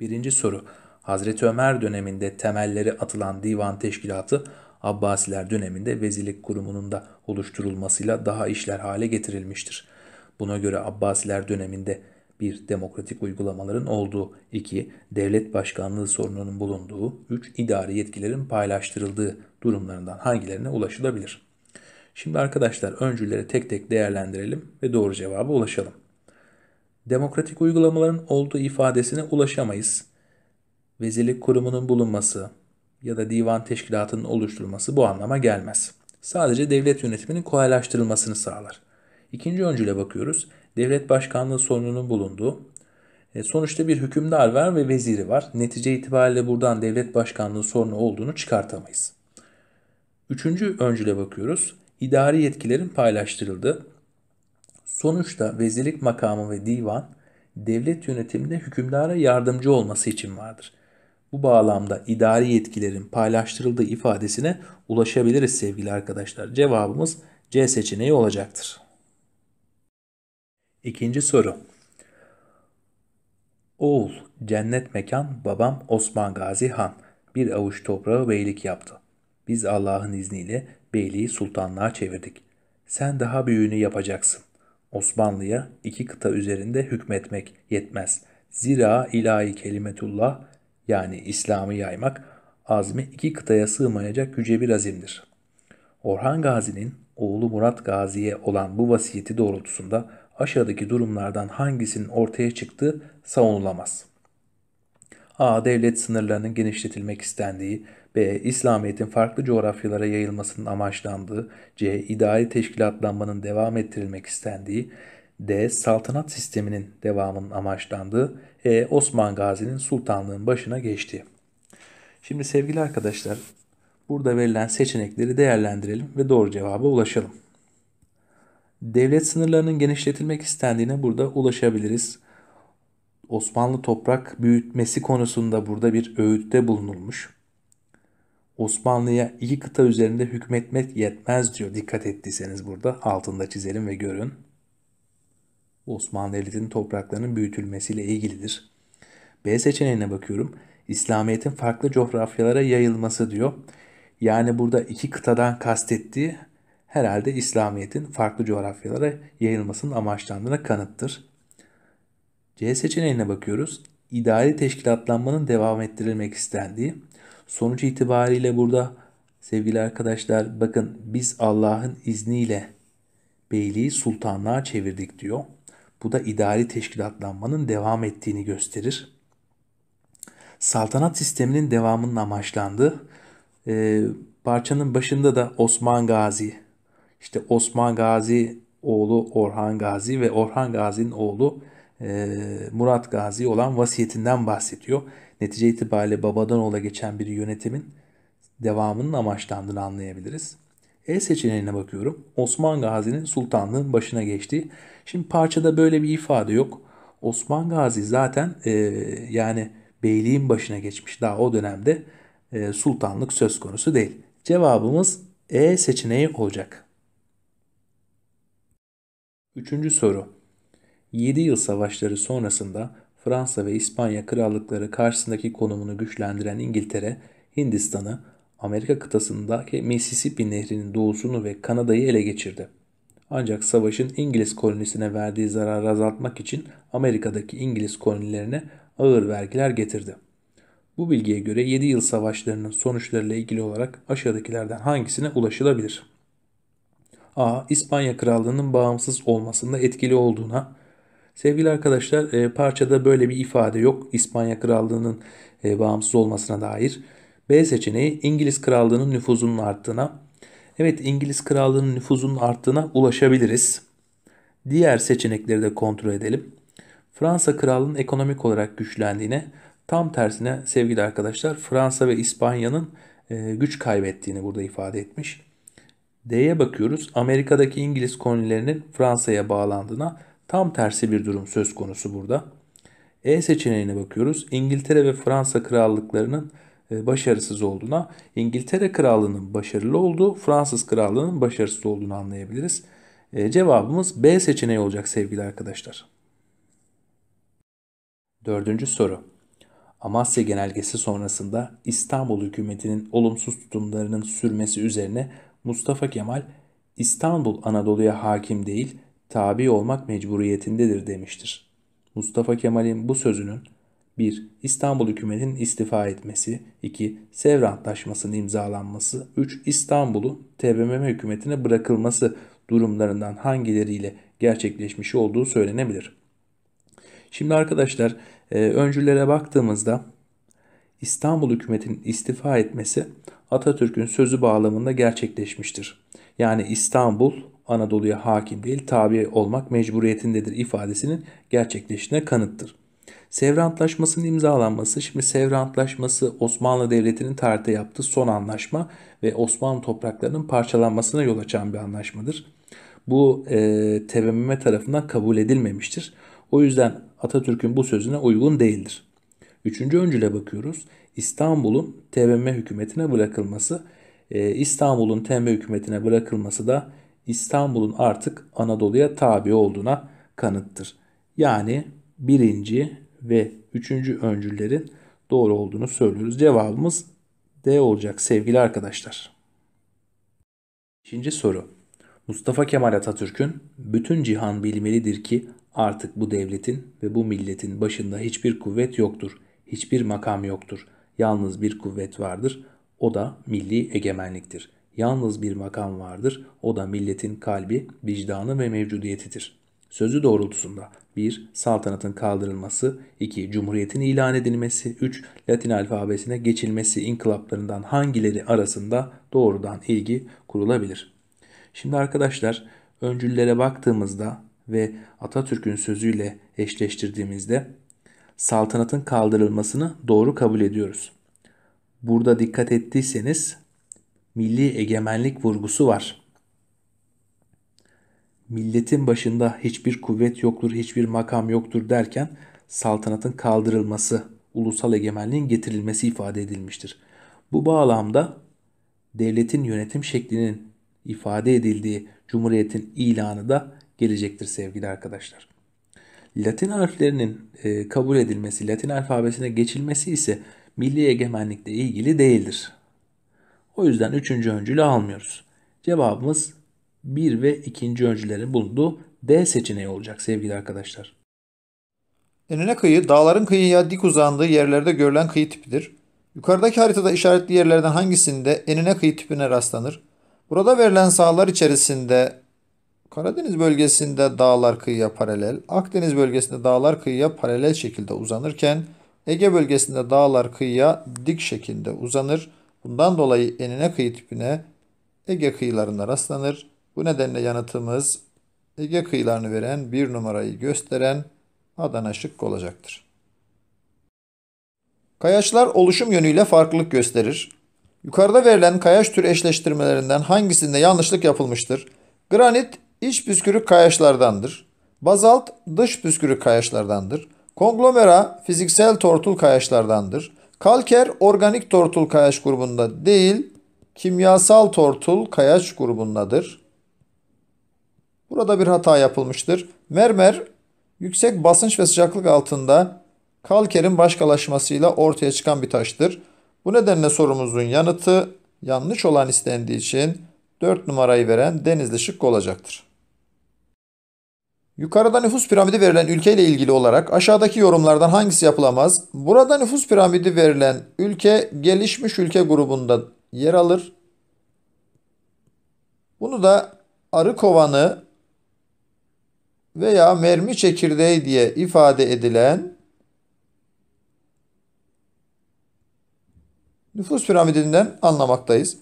Birinci soru. Hazreti Ömer döneminde temelleri atılan divan teşkilatı Abbasiler döneminde vezilik kurumunun da oluşturulmasıyla daha işler hale getirilmiştir. Buna göre Abbasiler döneminde bir Demokratik uygulamaların olduğu, iki Devlet başkanlığı sorununun bulunduğu, üç idari yetkilerin paylaştırıldığı durumlarından hangilerine ulaşılabilir? Şimdi arkadaşlar öncüleri tek tek değerlendirelim ve doğru cevaba ulaşalım demokratik uygulamaların olduğu ifadesine ulaşamayız. Vezirlik kurumunun bulunması ya da divan teşkilatının oluşturulması bu anlama gelmez. Sadece devlet yönetiminin kolaylaştırılmasını sağlar. İkinci öncüle bakıyoruz. Devlet başkanlığı sorununun bulunduğu, e, Sonuçta bir hükümdar var ve veziri var. Netice itibariyle buradan devlet başkanlığı sorunu olduğunu çıkartamayız. Üçüncü öncüle bakıyoruz. İdari yetkilerin paylaştırıldı. Sonuçta vezirlik makamı ve divan devlet yönetiminde hükümdara yardımcı olması için vardır. Bu bağlamda idari yetkilerin paylaştırıldığı ifadesine ulaşabiliriz sevgili arkadaşlar. Cevabımız C seçeneği olacaktır. İkinci soru. Oğul, cennet mekan, babam Osman Gazi Han. Bir avuç toprağı beylik yaptı. Biz Allah'ın izniyle beyliği sultanlığa çevirdik. Sen daha büyüğünü yapacaksın. Osmanlı'ya iki kıta üzerinde hükmetmek yetmez. Zira ilahi kelimetullah yani İslam'ı yaymak azmi iki kıtaya sığmayacak yüce bir azimdir. Orhan Gazi'nin oğlu Murat Gazi'ye olan bu vasiyeti doğrultusunda aşağıdaki durumlardan hangisinin ortaya çıktığı savunulamaz. A. Devlet sınırlarının genişletilmek istendiği, B. İslamiyet'in farklı coğrafyalara yayılmasının amaçlandığı, C. İdari teşkilatlanmanın devam ettirilmek istendiği, D. Saltanat sisteminin devamının amaçlandığı, E. Osman Gazi'nin sultanlığın başına geçtiği. Şimdi sevgili arkadaşlar, burada verilen seçenekleri değerlendirelim ve doğru cevaba ulaşalım. Devlet sınırlarının genişletilmek istendiğine burada ulaşabiliriz. Osmanlı toprak büyütmesi konusunda burada bir öğütte bulunulmuş. Osmanlı'ya iki kıta üzerinde hükmetmek yetmez diyor. Dikkat ettiyseniz burada altında çizelim ve görün. Osmanlı Devleti'nin topraklarının büyütülmesiyle ilgilidir. B seçeneğine bakıyorum. İslamiyet'in farklı coğrafyalara yayılması diyor. Yani burada iki kıtadan kastettiği herhalde İslamiyet'in farklı coğrafyalara yayılmasının amaçlandığına kanıttır. C seçeneğine bakıyoruz. İdari teşkilatlanmanın devam ettirilmek istendiği Sonuç itibariyle burada sevgili arkadaşlar bakın biz Allah'ın izniyle beyliği sultanlığa çevirdik diyor. Bu da idari teşkilatlanmanın devam ettiğini gösterir. Saltanat sisteminin devamının amaçlandığı e, parçanın başında da Osman Gazi, işte Osman Gazi oğlu Orhan Gazi ve Orhan Gazi'nin oğlu ee, Murat Gazi olan vasiyetinden bahsediyor. Netice itibariyle babadan ola geçen bir yönetimin devamının amaçlandığını anlayabiliriz. E seçeneğine bakıyorum. Osman Gazi'nin sultanlığın başına geçtiği. Şimdi parçada böyle bir ifade yok. Osman Gazi zaten e, yani beyliğin başına geçmiş. Daha o dönemde e, sultanlık söz konusu değil. Cevabımız E seçeneği olacak. Üçüncü soru. 7 yıl savaşları sonrasında Fransa ve İspanya krallıkları karşısındaki konumunu güçlendiren İngiltere, Hindistan'ı, Amerika kıtasındaki Mississippi Nehri'nin doğusunu ve Kanada'yı ele geçirdi. Ancak savaşın İngiliz kolonisine verdiği zararı azaltmak için Amerika'daki İngiliz kolonilerine ağır vergiler getirdi. Bu bilgiye göre 7 yıl savaşlarının sonuçlarıyla ilgili olarak aşağıdakilerden hangisine ulaşılabilir? A. İspanya Krallığı'nın bağımsız olmasında etkili olduğuna, Sevgili arkadaşlar e, parçada böyle bir ifade yok İspanya Krallığı'nın e, bağımsız olmasına dair. B seçeneği İngiliz Krallığı'nın nüfuzunun arttığına. Evet İngiliz Krallığı'nın nüfuzunun arttığına ulaşabiliriz. Diğer seçenekleri de kontrol edelim. Fransa Krallığı'nın ekonomik olarak güçlendiğine tam tersine sevgili arkadaşlar Fransa ve İspanya'nın e, güç kaybettiğini burada ifade etmiş. D'ye bakıyoruz. Amerika'daki İngiliz kolonilerinin Fransa'ya bağlandığına Tam tersi bir durum söz konusu burada. E seçeneğine bakıyoruz. İngiltere ve Fransa krallıklarının e, başarısız olduğuna, İngiltere krallığının başarılı olduğu, Fransız krallığının başarısız olduğunu anlayabiliriz. E, cevabımız B seçeneği olacak sevgili arkadaşlar. Dördüncü soru. Amasya Genelgesi sonrasında İstanbul hükümetinin olumsuz tutumlarının sürmesi üzerine Mustafa Kemal İstanbul Anadolu'ya hakim değil, tabi olmak mecburiyetindedir demiştir. Mustafa Kemal'in bu sözünün 1. İstanbul hükümetinin istifa etmesi 2. Sevr Antlaşması'nın imzalanması 3. İstanbul'un TBMM hükümetine bırakılması durumlarından hangileriyle gerçekleşmiş olduğu söylenebilir. Şimdi arkadaşlar e, öncülere baktığımızda İstanbul hükümetinin istifa etmesi Atatürk'ün sözü bağlamında gerçekleşmiştir. Yani İstanbul Anadolu'ya hakim değil tabi olmak mecburiyetindedir ifadesinin gerçekleştiğine kanıttır. Sevr Antlaşması'nın imzalanması, şimdi Sevr Antlaşması Osmanlı Devleti'nin tarihte yaptığı son anlaşma ve Osmanlı topraklarının parçalanmasına yol açan bir anlaşmadır. Bu e, TBMM tarafından kabul edilmemiştir. O yüzden Atatürk'ün bu sözüne uygun değildir. Üçüncü öncüle bakıyoruz. İstanbul'un TBMM hükümetine bırakılması, e, İstanbul'un TBMM hükümetine bırakılması da İstanbul'un artık Anadolu'ya tabi olduğuna kanıttır. Yani birinci ve üçüncü öncüllerin doğru olduğunu söylüyoruz. Cevabımız D olacak sevgili arkadaşlar. İkinci soru. Mustafa Kemal Atatürk'ün bütün cihan bilmelidir ki artık bu devletin ve bu milletin başında hiçbir kuvvet yoktur, hiçbir makam yoktur. Yalnız bir kuvvet vardır. O da milli egemenliktir yalnız bir makam vardır. O da milletin kalbi, vicdanı ve mevcudiyetidir. Sözü doğrultusunda 1. Saltanatın kaldırılması 2. Cumhuriyetin ilan edilmesi 3. Latin alfabesine geçilmesi inkılaplarından hangileri arasında doğrudan ilgi kurulabilir? Şimdi arkadaşlar öncüllere baktığımızda ve Atatürk'ün sözüyle eşleştirdiğimizde saltanatın kaldırılmasını doğru kabul ediyoruz. Burada dikkat ettiyseniz milli egemenlik vurgusu var. Milletin başında hiçbir kuvvet yoktur, hiçbir makam yoktur derken saltanatın kaldırılması, ulusal egemenliğin getirilmesi ifade edilmiştir. Bu bağlamda devletin yönetim şeklinin ifade edildiği cumhuriyetin ilanı da gelecektir sevgili arkadaşlar. Latin harflerinin e, kabul edilmesi, Latin alfabesine geçilmesi ise milli egemenlikle ilgili değildir. O yüzden üçüncü öncülü almıyoruz. Cevabımız 1 ve ikinci öncülerin bulunduğu D seçeneği olacak sevgili arkadaşlar. Enine kıyı dağların kıyıya dik uzandığı yerlerde görülen kıyı tipidir. Yukarıdaki haritada işaretli yerlerden hangisinde enine kıyı tipine rastlanır? Burada verilen sahalar içerisinde Karadeniz bölgesinde dağlar kıyıya paralel, Akdeniz bölgesinde dağlar kıyıya paralel şekilde uzanırken Ege bölgesinde dağlar kıyıya dik şekilde uzanır. Bundan dolayı enine kıyı tipine Ege kıyılarında rastlanır. Bu nedenle yanıtımız Ege kıyılarını veren bir numarayı gösteren Adana şıkkı olacaktır. Kayaçlar oluşum yönüyle farklılık gösterir. Yukarıda verilen kayaç tür eşleştirmelerinden hangisinde yanlışlık yapılmıştır? Granit iç püskürük kayaçlardandır. Bazalt dış püskürük kayaçlardandır. Konglomera fiziksel tortul kayaçlardandır. Kalker organik tortul kayaç grubunda değil, kimyasal tortul kayaç grubundadır. Burada bir hata yapılmıştır. Mermer yüksek basınç ve sıcaklık altında kalkerin başkalaşmasıyla ortaya çıkan bir taştır. Bu nedenle sorumuzun yanıtı yanlış olan istendiği için 4 numarayı veren Denizli şık olacaktır. Yukarıda nüfus piramidi verilen ülke ile ilgili olarak aşağıdaki yorumlardan hangisi yapılamaz? Burada nüfus piramidi verilen ülke gelişmiş ülke grubunda yer alır. Bunu da arı kovanı veya mermi çekirdeği diye ifade edilen nüfus piramidinden anlamaktayız.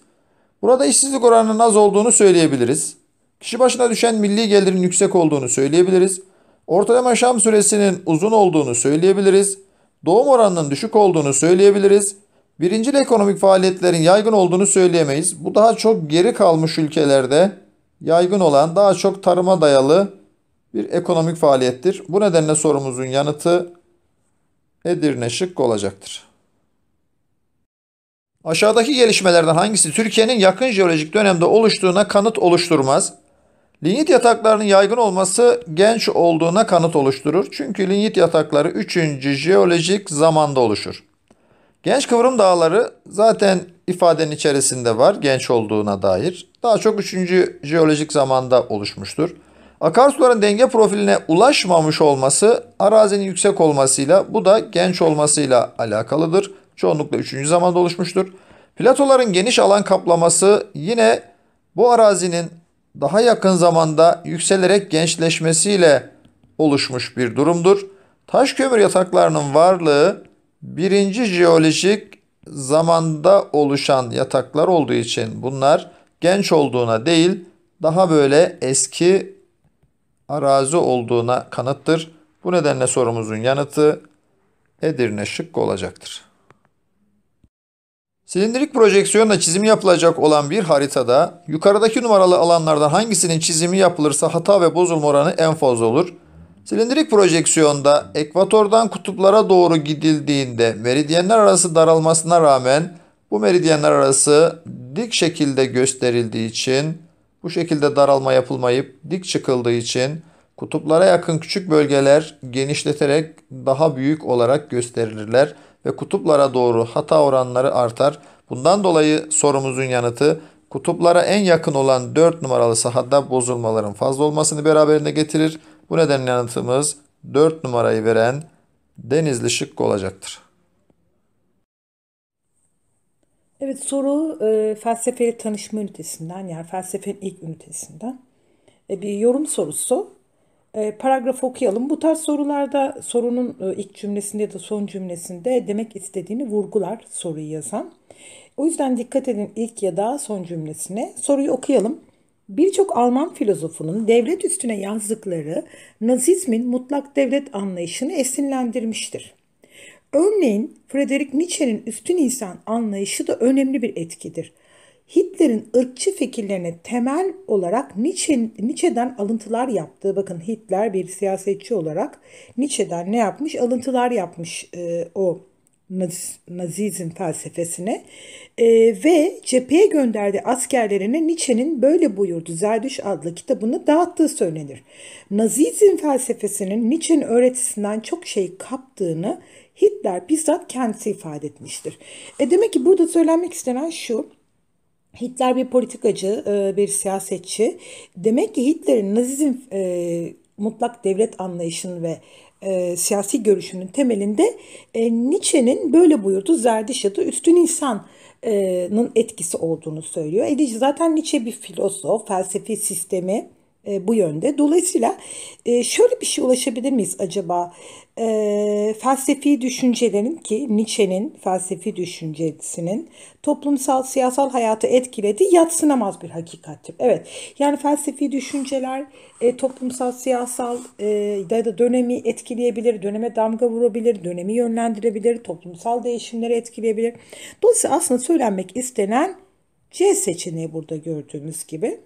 Burada işsizlik oranının az olduğunu söyleyebiliriz. Kişi başına düşen milli gelirin yüksek olduğunu söyleyebiliriz. Ortalama yaşam süresinin uzun olduğunu söyleyebiliriz. Doğum oranının düşük olduğunu söyleyebiliriz. Birincil ekonomik faaliyetlerin yaygın olduğunu söyleyemeyiz. Bu daha çok geri kalmış ülkelerde yaygın olan daha çok tarıma dayalı bir ekonomik faaliyettir. Bu nedenle sorumuzun yanıtı Edirne şık olacaktır. Aşağıdaki gelişmelerden hangisi Türkiye'nin yakın jeolojik dönemde oluştuğuna kanıt oluşturmaz? Linyit yataklarının yaygın olması genç olduğuna kanıt oluşturur. Çünkü linyit yatakları 3. jeolojik zamanda oluşur. Genç kıvrım dağları zaten ifadenin içerisinde var genç olduğuna dair. Daha çok 3. jeolojik zamanda oluşmuştur. Akarsuların denge profiline ulaşmamış olması arazinin yüksek olmasıyla bu da genç olmasıyla alakalıdır. Çoğunlukla 3. zamanda oluşmuştur. Platoların geniş alan kaplaması yine bu arazinin daha yakın zamanda yükselerek gençleşmesiyle oluşmuş bir durumdur. Taş kömür yataklarının varlığı birinci jeolojik zamanda oluşan yataklar olduğu için bunlar genç olduğuna değil daha böyle eski arazi olduğuna kanıttır. Bu nedenle sorumuzun yanıtı Edirne şıkkı olacaktır. Silindirik projeksiyonla çizim yapılacak olan bir haritada yukarıdaki numaralı alanlardan hangisinin çizimi yapılırsa hata ve bozulma oranı en fazla olur. Silindirik projeksiyonda ekvatordan kutuplara doğru gidildiğinde meridyenler arası daralmasına rağmen bu meridyenler arası dik şekilde gösterildiği için bu şekilde daralma yapılmayıp dik çıkıldığı için kutuplara yakın küçük bölgeler genişleterek daha büyük olarak gösterilirler ve kutuplara doğru hata oranları artar. Bundan dolayı sorumuzun yanıtı kutuplara en yakın olan 4 numaralı sahada bozulmaların fazla olmasını beraberinde getirir. Bu nedenle yanıtımız 4 numarayı veren Denizli Şıkkı olacaktır. Evet soru e, felsefeli tanışma ünitesinden yani felsefenin ilk ünitesinden e, bir yorum sorusu. E, paragraf okuyalım. Bu tarz sorularda sorunun e, ilk cümlesinde ya da son cümlesinde demek istediğini vurgular soruyu yazan. O yüzden dikkat edin ilk ya da son cümlesine. Soruyu okuyalım. Birçok Alman filozofunun devlet üstüne yazdıkları Nazizmin mutlak devlet anlayışını esinlendirmiştir. Örneğin Friedrich Nietzsche'nin üstün insan anlayışı da önemli bir etkidir. Hitler'in ırkçı fikirlerine temel olarak Nietzsche, Nietzsche'den alıntılar yaptığı, bakın Hitler bir siyasetçi olarak Nietzsche'den ne yapmış? Alıntılar yapmış e, o Nazizm felsefesine e, ve cepheye gönderdiği askerlerine Nietzsche'nin böyle buyurdu Zerdüş adlı kitabını dağıttığı söylenir. Nazizm felsefesinin Nietzsche'nin öğretisinden çok şey kaptığını Hitler bizzat kendisi ifade etmiştir. E demek ki burada söylenmek istenen şu, Hitler bir politikacı, e, bir siyasetçi. Demek ki Hitler'in Nazizm e, mutlak devlet anlayışının ve e, siyasi görüşünün temelinde e, Nietzsche'nin böyle buyurdu Zerdüşt'te üstün insanın nın e, etkisi olduğunu söylüyor. E, zaten Nietzsche bir filozof, felsefi sistemi e, bu yönde. Dolayısıyla e, şöyle bir şey ulaşabilir miyiz acaba? E, felsefi düşüncelerin ki Nietzsche'nin felsefi düşüncesinin toplumsal siyasal hayatı etkilediği yatsınamaz bir hakikattir. Evet yani felsefi düşünceler e, toplumsal siyasal e, ya da dönemi etkileyebilir, döneme damga vurabilir, dönemi yönlendirebilir, toplumsal değişimleri etkileyebilir. Dolayısıyla aslında söylenmek istenen C seçeneği burada gördüğümüz gibi.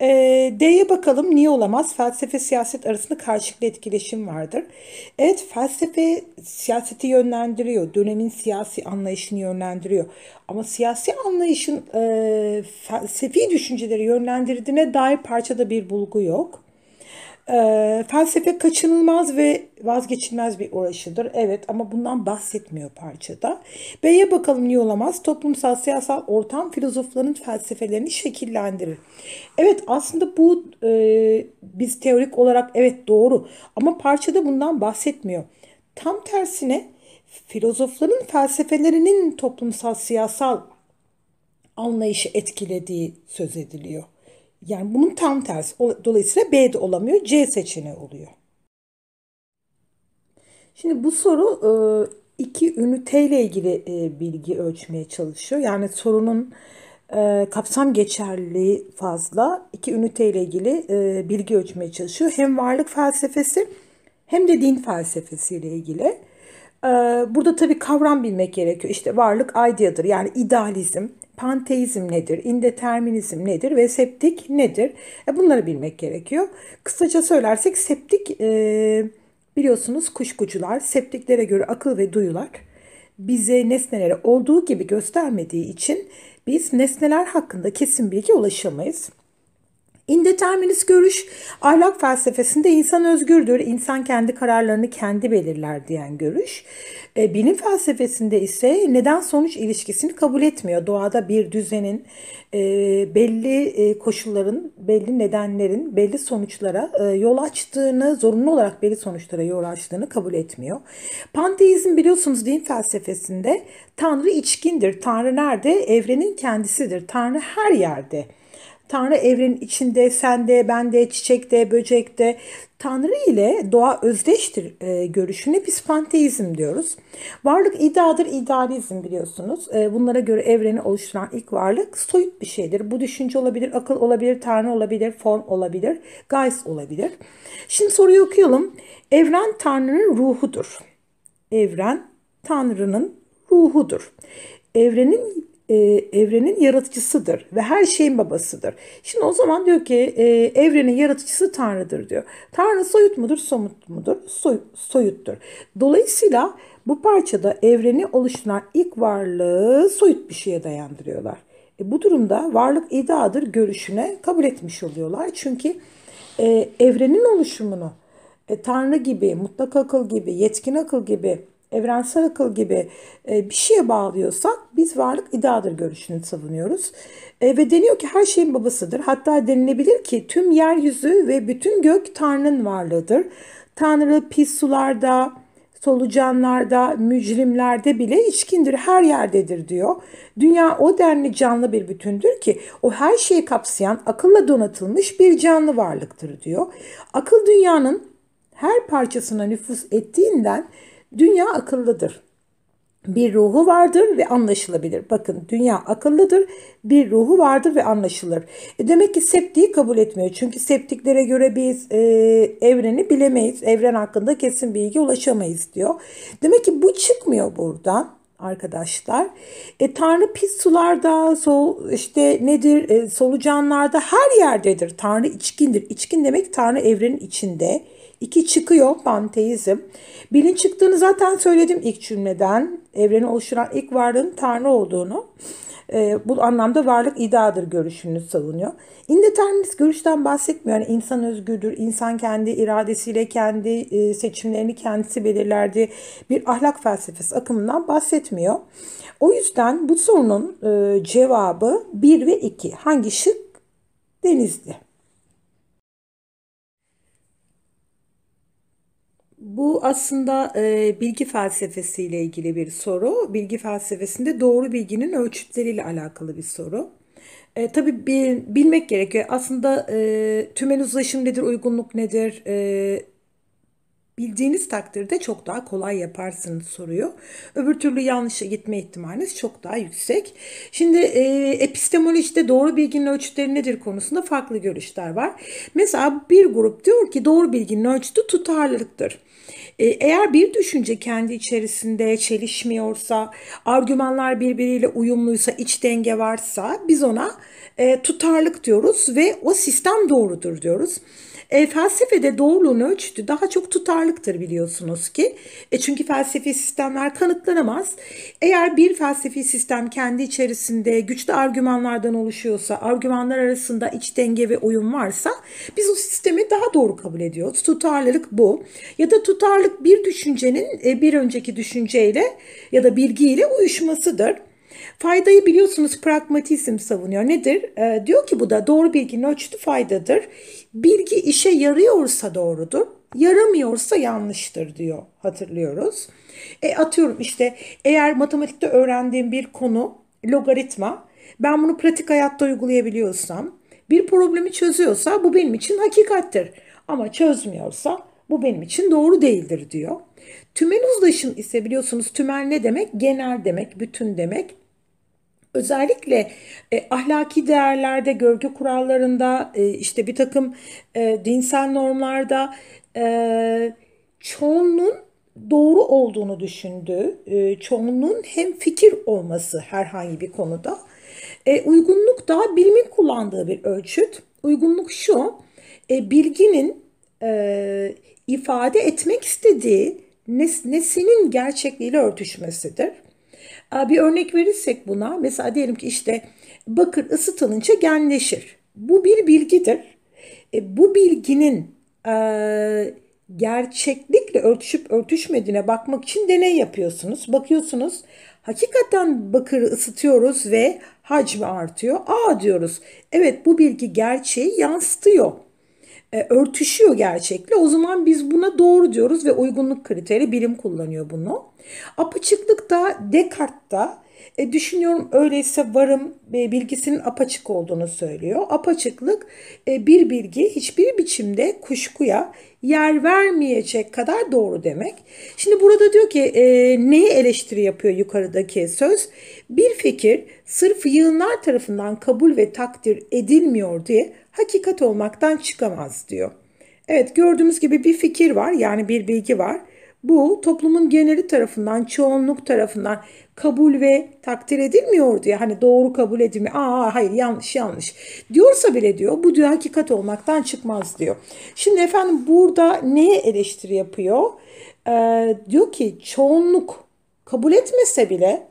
E, D'ye bakalım niye olamaz? Felsefe siyaset arasında karşılıklı etkileşim vardır. Evet felsefe siyaseti yönlendiriyor. Dönemin siyasi anlayışını yönlendiriyor. Ama siyasi anlayışın e, felsefi düşünceleri yönlendirdiğine dair parçada bir bulgu yok. E, felsefe kaçınılmaz ve vazgeçilmez bir uğraşıdır. Evet ama bundan bahsetmiyor parçada. B'ye bakalım niye olamaz? Toplumsal, siyasal ortam filozofların felsefelerini şekillendirir. Evet aslında bu e, biz teorik olarak evet doğru ama parçada bundan bahsetmiyor. Tam tersine filozofların felsefelerinin toplumsal, siyasal anlayışı etkilediği söz ediliyor. Yani bunun tam tersi. Dolayısıyla B de olamıyor. C seçeneği oluyor. Şimdi bu soru e, iki ile ilgili e, bilgi ölçmeye çalışıyor. Yani sorunun e, kapsam geçerliliği fazla. iki ile ilgili bilgi ölçmeye çalışıyor. Hem varlık felsefesi hem de din felsefesi ile ilgili. Burada tabii kavram bilmek gerekiyor. İşte varlık ideadır yani idealizm panteizm nedir, indeterminizm nedir ve septik nedir? E, bunları bilmek gerekiyor. Kısaca söylersek septik e, biliyorsunuz kuşkucular, septiklere göre akıl ve duyular bize nesneleri olduğu gibi göstermediği için biz nesneler hakkında kesin bilgi ulaşamayız. İndeterminist görüş, ahlak felsefesinde insan özgürdür, insan kendi kararlarını kendi belirler diyen görüş. E, bilim felsefesinde ise neden sonuç ilişkisini kabul etmiyor. Doğada bir düzenin e, belli e, koşulların, belli nedenlerin belli sonuçlara e, yol açtığını, zorunlu olarak belli sonuçlara yol açtığını kabul etmiyor. Panteizm biliyorsunuz din felsefesinde Tanrı içkindir, Tanrı nerede? Evrenin kendisidir, Tanrı her yerde Tanrı evrenin içinde, sende, bende, çiçekte, böcekte. Tanrı ile doğa özdeştir e, görüşüne biz panteizm diyoruz. Varlık iddiadır, idealizm biliyorsunuz. E, bunlara göre evreni oluşturan ilk varlık soyut bir şeydir. Bu düşünce olabilir, akıl olabilir, tanrı olabilir, form olabilir, gayz olabilir. Şimdi soruyu okuyalım. Evren Tanrı'nın ruhudur. Evren Tanrı'nın ruhudur. Evrenin e, evrenin yaratıcısıdır ve her şeyin babasıdır. Şimdi o zaman diyor ki e, evrenin yaratıcısı Tanrı'dır diyor. Tanrı soyut mudur, somut mudur? Soy, soyuttur. Dolayısıyla bu parçada evreni oluşturan ilk varlığı soyut bir şeye dayandırıyorlar. E, bu durumda varlık iddiadır görüşüne kabul etmiş oluyorlar. Çünkü e, evrenin oluşumunu e, Tanrı gibi, mutlak akıl gibi, yetkin akıl gibi evrensel akıl gibi e, bir şeye bağlıyorsak biz varlık iddiadır görüşünü savunuyoruz. E, ve deniyor ki her şeyin babasıdır. Hatta denilebilir ki tüm yeryüzü ve bütün gök Tanrı'nın varlığıdır. Tanrı pis sularda, solucanlarda, mücrimlerde bile içkindir, her yerdedir diyor. Dünya o denli canlı bir bütündür ki o her şeyi kapsayan akılla donatılmış bir canlı varlıktır diyor. Akıl dünyanın her parçasına nüfus ettiğinden Dünya akıllıdır. Bir ruhu vardır ve anlaşılabilir. Bakın dünya akıllıdır, bir ruhu vardır ve anlaşılır. E demek ki septiği kabul etmiyor. Çünkü septiklere göre biz e, evreni bilemeyiz. Evren hakkında kesin bilgi ulaşamayız diyor. Demek ki bu çıkmıyor buradan arkadaşlar. E, Tanrı pis sularda, sol, işte nedir e, solucanlarda her yerdedir. Tanrı içkindir. İçkin demek Tanrı evrenin içinde. İki çıkıyor panteizm. Bilin çıktığını zaten söyledim ilk cümleden. Evreni oluşturan ilk varlığın Tanrı olduğunu. E, bu anlamda varlık idadır görüşünü savunuyor. İndeterminist görüşten bahsetmiyor. Yani insan özgürdür, insan kendi iradesiyle kendi e, seçimlerini kendisi belirlerdi. Bir ahlak felsefesi akımından bahsetmiyor. O yüzden bu sorunun e, cevabı 1 ve 2. Hangi şık? Denizli. Bu aslında e, bilgi felsefesiyle ilgili bir soru. Bilgi felsefesinde doğru bilginin ölçütleriyle alakalı bir soru. E, tabii bil, bilmek gerekiyor. Aslında e, tümel uzlaşım nedir, uygunluk nedir, e, Bildiğiniz takdirde çok daha kolay yaparsınız soruyu. Öbür türlü yanlışa gitme ihtimaliniz çok daha yüksek. Şimdi e, epistemolojide doğru bilginin ölçütleri nedir konusunda farklı görüşler var. Mesela bir grup diyor ki doğru bilginin ölçütü tutarlılıktır. E, eğer bir düşünce kendi içerisinde çelişmiyorsa, argümanlar birbiriyle uyumluysa, iç denge varsa biz ona e, tutarlık diyoruz ve o sistem doğrudur diyoruz. E, felsefede doğruluğun ölçütü daha çok tutarlıktır biliyorsunuz ki. E, çünkü felsefi sistemler kanıtlanamaz. Eğer bir felsefi sistem kendi içerisinde güçlü argümanlardan oluşuyorsa, argümanlar arasında iç denge ve uyum varsa biz o sistemi daha doğru kabul ediyoruz. Tutarlılık bu. Ya da tutarlık bir düşüncenin e, bir önceki düşünceyle ya da bilgiyle uyuşmasıdır. Faydayı biliyorsunuz pragmatizm savunuyor. Nedir? E, diyor ki bu da doğru bilginin ölçütü faydadır. Bilgi işe yarıyorsa doğrudur, yaramıyorsa yanlıştır diyor hatırlıyoruz. E, atıyorum işte eğer matematikte öğrendiğim bir konu logaritma ben bunu pratik hayatta uygulayabiliyorsam bir problemi çözüyorsa bu benim için hakikattir ama çözmüyorsa bu benim için doğru değildir diyor. Tümen uzlaşım ise biliyorsunuz tümen ne demek? Genel demek, bütün demek özellikle e, ahlaki değerlerde, görgü kurallarında, e, işte bir takım e, dinsel normlarda e, çoğunun doğru olduğunu düşündü. e, çoğunun hem fikir olması herhangi bir konuda. E, uygunluk da bilimin kullandığı bir ölçüt. Uygunluk şu, e, bilginin e, ifade etmek istediği nesnenin gerçekliğiyle örtüşmesidir. Bir örnek verirsek buna mesela diyelim ki işte bakır ısıtılınca genleşir. Bu bir bilgidir. E, bu bilginin e, gerçeklikle örtüşüp örtüşmediğine bakmak için deney yapıyorsunuz. Bakıyorsunuz hakikaten bakırı ısıtıyoruz ve hacmi artıyor. Aa diyoruz evet bu bilgi gerçeği yansıtıyor e, örtüşüyor gerçekle o zaman biz buna doğru diyoruz ve uygunluk kriteri bilim kullanıyor bunu. Apaçıklık da Descartes'ta e, düşünüyorum öyleyse varım e, bilgisinin apaçık olduğunu söylüyor. Apaçıklık e, bir bilgi hiçbir biçimde kuşkuya yer vermeyecek kadar doğru demek. Şimdi burada diyor ki e, neyi eleştiri yapıyor yukarıdaki söz? Bir fikir sırf yığınlar tarafından kabul ve takdir edilmiyor diye hakikat olmaktan çıkamaz diyor. Evet gördüğümüz gibi bir fikir var yani bir bilgi var. Bu toplumun geneli tarafından, çoğunluk tarafından kabul ve takdir edilmiyor diye hani doğru kabul edimi, aa hayır yanlış yanlış diyorsa bile diyor bu diyor hakikat olmaktan çıkmaz diyor. Şimdi efendim burada neye eleştiri yapıyor? Ee, diyor ki çoğunluk kabul etmese bile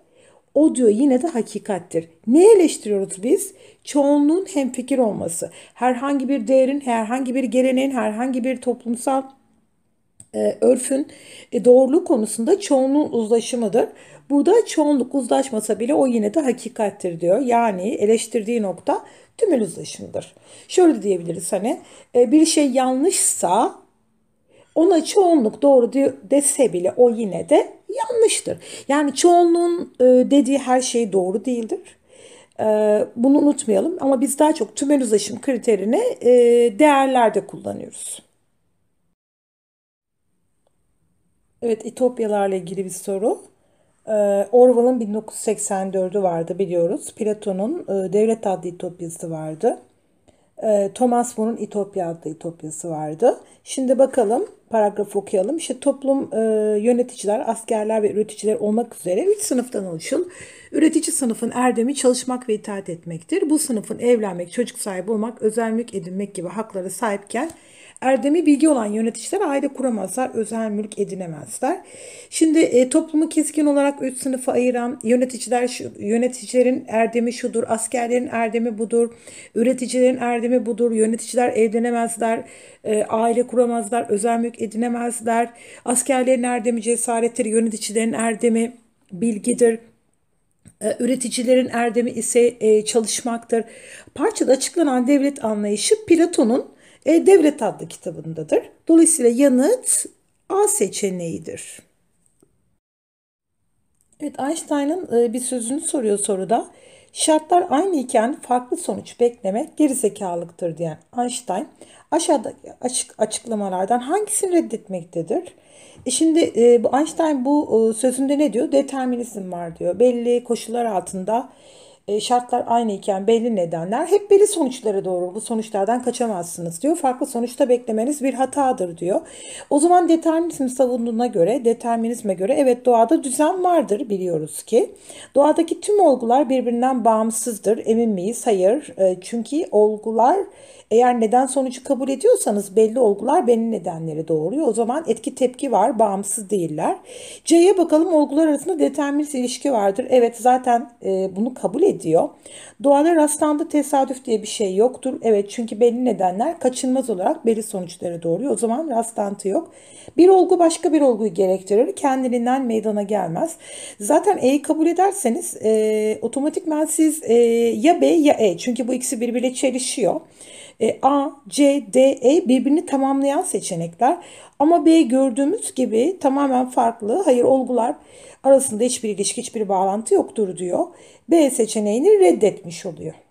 o diyor yine de hakikattir. Ne eleştiriyoruz biz? Çoğunluğun hemfikir olması. Herhangi bir değerin, herhangi bir geleneğin, herhangi bir toplumsal e, örfün e, doğruluğu konusunda çoğunluğun uzlaşımıdır. Burada çoğunluk uzlaşmasa bile o yine de hakikattir diyor. Yani eleştirdiği nokta tümel uzlaşımdır. Şöyle diyebiliriz hani e, bir şey yanlışsa ona çoğunluk doğru dese bile o yine de yanlıştır. Yani çoğunluğun e, dediği her şey doğru değildir. E, bunu unutmayalım ama biz daha çok tümel uzlaşım kriterini e, değerlerde kullanıyoruz. Evet, İtopyalarla ilgili bir soru. Orwell'ın 1984'ü vardı biliyoruz. Platon'un Devlet adlı İtopyası vardı. Ee, Thomas More'un İtopya adlı İtopyası vardı. Şimdi bakalım paragraf okuyalım. İşte toplum e, yöneticiler, askerler ve üreticiler olmak üzere üç sınıftan oluşur. Üretici sınıfın erdemi çalışmak ve itaat etmektir. Bu sınıfın evlenmek, çocuk sahibi olmak, özellik edinmek gibi haklara sahipken Erdemi bilgi olan yöneticiler aile kuramazlar, özel mülk edinemezler. Şimdi e, toplumu keskin olarak üç sınıfa ayıran yöneticiler şu, yöneticilerin erdemi şudur, askerlerin erdemi budur, üreticilerin erdemi budur, yöneticiler evlenemezler, e, aile kuramazlar, özel mülk edinemezler. Askerlerin erdemi cesarettir, yöneticilerin erdemi bilgidir, e, üreticilerin erdemi ise e, çalışmaktır. Parçada açıklanan devlet anlayışı Platon'un e, Devlet adlı kitabındadır. Dolayısıyla yanıt A seçeneğidir. Evet Einstein'ın e, bir sözünü soruyor soruda. Şartlar aynı iken farklı sonuç beklemek gerizekalıktır diyen Einstein aşağıdaki açık açıklamalardan hangisini reddetmektedir? E şimdi e, bu Einstein bu e, sözünde ne diyor? Determinizm var diyor. Belli koşullar altında e, şartlar aynı iken belli nedenler hep belli sonuçlara doğru bu sonuçlardan kaçamazsınız diyor. Farklı sonuçta beklemeniz bir hatadır diyor. O zaman determinizm savunduğuna göre determinizme göre evet doğada düzen vardır biliyoruz ki. Doğadaki tüm olgular birbirinden bağımsızdır emin miyiz? Hayır. E, çünkü olgular eğer neden sonucu kabul ediyorsanız belli olgular belli nedenleri doğuruyor. O zaman etki tepki var bağımsız değiller. C'ye bakalım olgular arasında determinist ilişki vardır. Evet zaten e, bunu kabul ediyoruz ediyor. Doğada rastlandı tesadüf diye bir şey yoktur. Evet çünkü belli nedenler kaçınılmaz olarak belli sonuçlara doğruyor. O zaman rastlantı yok. Bir olgu başka bir olguyu gerektirir. Kendiliğinden meydana gelmez. Zaten E'yi kabul ederseniz e, otomatikman siz e, ya B ya E. Çünkü bu ikisi birbiriyle çelişiyor. E, A, C, D, E birbirini tamamlayan seçenekler. Ama B gördüğümüz gibi tamamen farklı. Hayır olgular arasında hiçbir ilişki, hiçbir bağlantı yoktur diyor. B seçeneğini reddetmiş oluyor.